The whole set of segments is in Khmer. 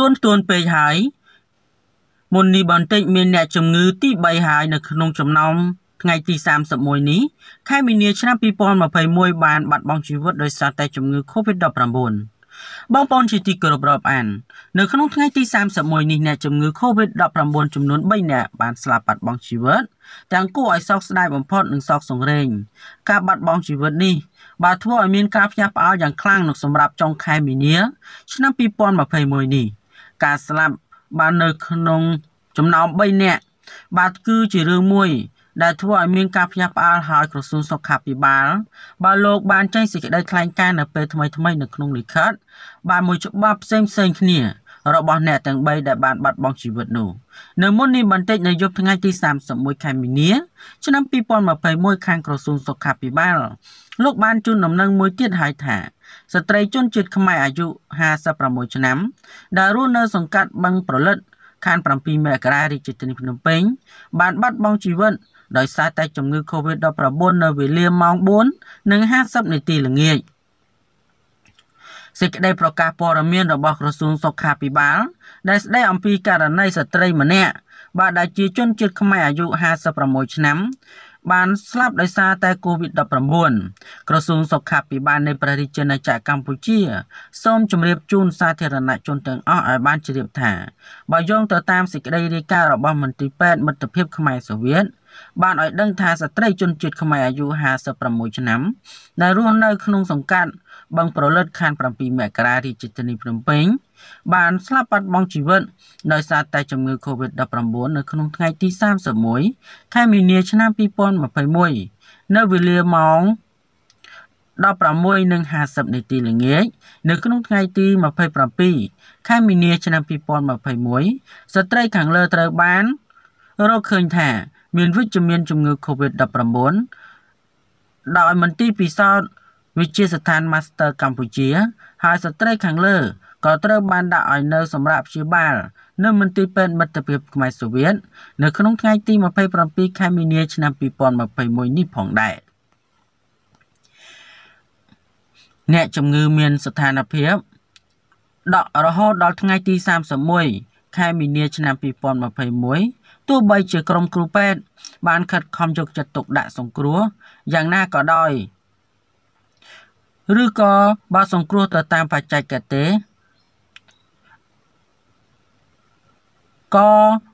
ទួនទួនពេកហើយមុននេះបន្តិចមានអ្នកជំងឺ ទី3ហើយនៅក្នុងចំណោមថ្ងៃទី31នេះខែមីនាឆ្នាំ2021បាន បាត់បង់ជីវិតដោយសារតែជំងឺ COVID-19 បងប្អូនជាទីគោរពរាប់អាននៅក្នុងថ្ងៃទី31នេះអ្នកជំងឺ COVID-19 ចំនួន3នាក់បានស្លាប់បាត់បង់ជីវិតទាំងគួរឲ្យសោកស្ដាយបំផុតនិងសោកសង្រេងការបាត់បង់ជីវិតនេះបានធ្វើឲ្យមានការផ្ទះផ្អើលយ៉ាងខ្លាំងនៅសម្រាប់ចុងខែមីនាឆ្នាំ2021នេះការស្លាប់បាននៅក្នុងចំណោម3នាក់បាទគឺជារឿងមួយ ដែលធ្វើឲ្យមានការផ្ញើផ្អើលហើយក្រសួងសុខាភិបាលបាទលោកបានចេញសេចក្តីថ្លែងការណ៍នៅពេលថ្មីៗនៅក្នុងលិខិត បាទមួយច្បាប់ផ្សេងៗគ្នារបស់អ្នកទាំង3ដែលបានបាត់បង់ជីវិតនោះនៅមុននេះបន្តិចនៅយប់ថ្ងៃទី31ខែមីនាឆ្នាំ2021ខាងក្រសួងសុខាភិបាល លោក បានជូនដំណឹងមួយទៀតឲ្យថាស្ត្រីជនជាតិខ្មែរអាយុ56ឆ្នាំ ដែលរស់នៅសង្កាត់បឹងប្រលិតខណ្ឌ7មករារាជធានីភ្នំពេញ បាន បាត់បង់ជីវិតដោយសារតែជំងឺ Covid-19 នៅវេលាម៉ោង4:50នាទីល្ងាច។សេចក្តីប្រកាសព័ត៌មានរបស់ក្រសួងសុខាភិបាល ដែលស្តីអំពីករណីស្ត្រីម្នាក់បាទដែលជាជនជាតិខ្មែរអាយុ56ឆ្នាំបានស្លាប់ដោយសារតែ COVID-19 ក្រសួងសុខាភិបាលនៃប្រទេសជាណាចក្រកម្ពុជា សូមជម្រាបជូនសាធារណជនទាំងអស់ឲ្យបានជ្រាបថាបើយោងទៅតាមសេចក្តីរាយការណ៍របស់មន្ត្រីពេទ្យមិត្តភាពខ្មែរសូវៀតបានឲ្យដឹងថាស្ត្រីជនជាតិខ្មែរអាយុ56ឆ្នាំដែលរស់នៅក្នុងសង្កាត់បឹងប្រលិតខណ្ឌ7មករារាជធានីភ្នំពេញ បានស្លាប់បាត់បង់ជីវិតដោយសារតែជំងឺ Covid-19 នៅ ក្នុងថ្ងៃទី31ខែមីនាឆ្នាំ2021នៅវេលាម៉ោង16:50នាទីល្ងាចនៅក្នុងថ្ងៃទី27ខែមីនាឆ្នាំ2021ស្ត្រីខាងលើត្រូវបានរកឃើញថា មានវិជ្ជមានជំងឺ Covid-19 ដោយមន្ទីរពិសោធន៍វិជាស្ថាន Master កម្ពុជា ហើយស្ត្រីខាងលើក៏ត្រូវបានដាក់ឲ្យនៅសម្រាប់ព្យាបាល នៅមន្ទីរពេទ្យមិត្តភាពខ្មែរសូវៀតនៅក្នុងថ្ងៃទី27ខែមីនាឆ្នាំ2021នេះផងដែរអ្នកជំងឺមានស្ថានភាព ដករហូតដល់ថ្ងៃទី31ខែមីនា ឆ្នាំ2021ទោះបីជាក្រុមគ្រូពេទ្យបានខិតខំយកចិត្តទុកដាក់សង្គ្រោះយ៉ាងណាក៏ដោយឬក៏បើសង្គ្រោះទៅតាមបច្ចេកទេសក៏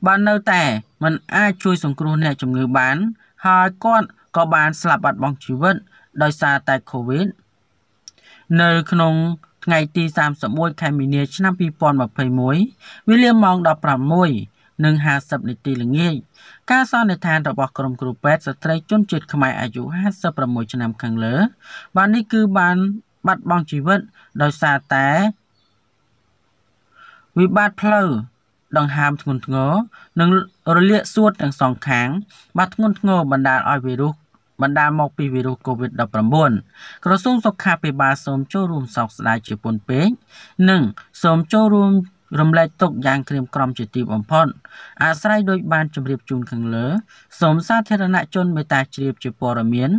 បាននៅតែมันអាចជួយ សង្គ្រោះអ្នកជំងឺបាន ហើយគាត់ក៏បានស្លាប់បាត់បង់ជីវិត ដោយសារតែ COVID នៅ ក្នុងថ្ងៃទី31ខែមីនា ឆ្នាំ2021វេលាម៉ោង16និង50នាទីល្ងាចការសន្និដ្ឋានរបស់ក្រុមគ្រូពេទ្យស្ត្រីជនជាតិខ្មែរអាយុ56ឆ្នាំខាងលើបាននេះគឺបានបាត់បង់ជីវិត ដោយសារតែវិបត្តិផ្លូវដង្ហើមធ្ងន់ធ្ងរនិងរលាកសួតទាំងសងខាងបាទធ្ងន់ធ្ងរបណ្ដាលឲ្យវីរុសបណ្ដាលមក ពីវីរុស COVID-19 ក្រសួងសុខាភិបាលសូមចូលរួមសោកស្ដាយជាពន់ពេកនិងសូមចូលរួមរំលែកទុកយ៉ាងក្រៀមក្រំជាទីបំផុតអាស្រ័យដោយបានជម្រាបជូនខាងលើសូមសាធារណជនមេត្តាជ្រាប ជាព័ត៌មាន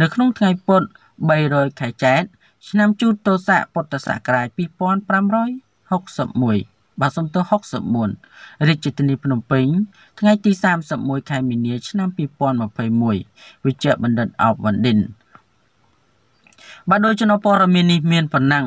នៅក្នុងថ្ងៃពុទ្ធ300ខែចែកឆ្នាំជូតទស័កពុទ្ធសករាជ2561បាទសំទោស64រាជធានីភ្នំពេញ ថ្ងៃទី31ខែមីនា ឆ្នាំ2021វិជ្ជបណ្ឌិតអប់វណ្ឌិនបាទដោយចំណព័រមីននេះមានប៉ុណ្ណឹង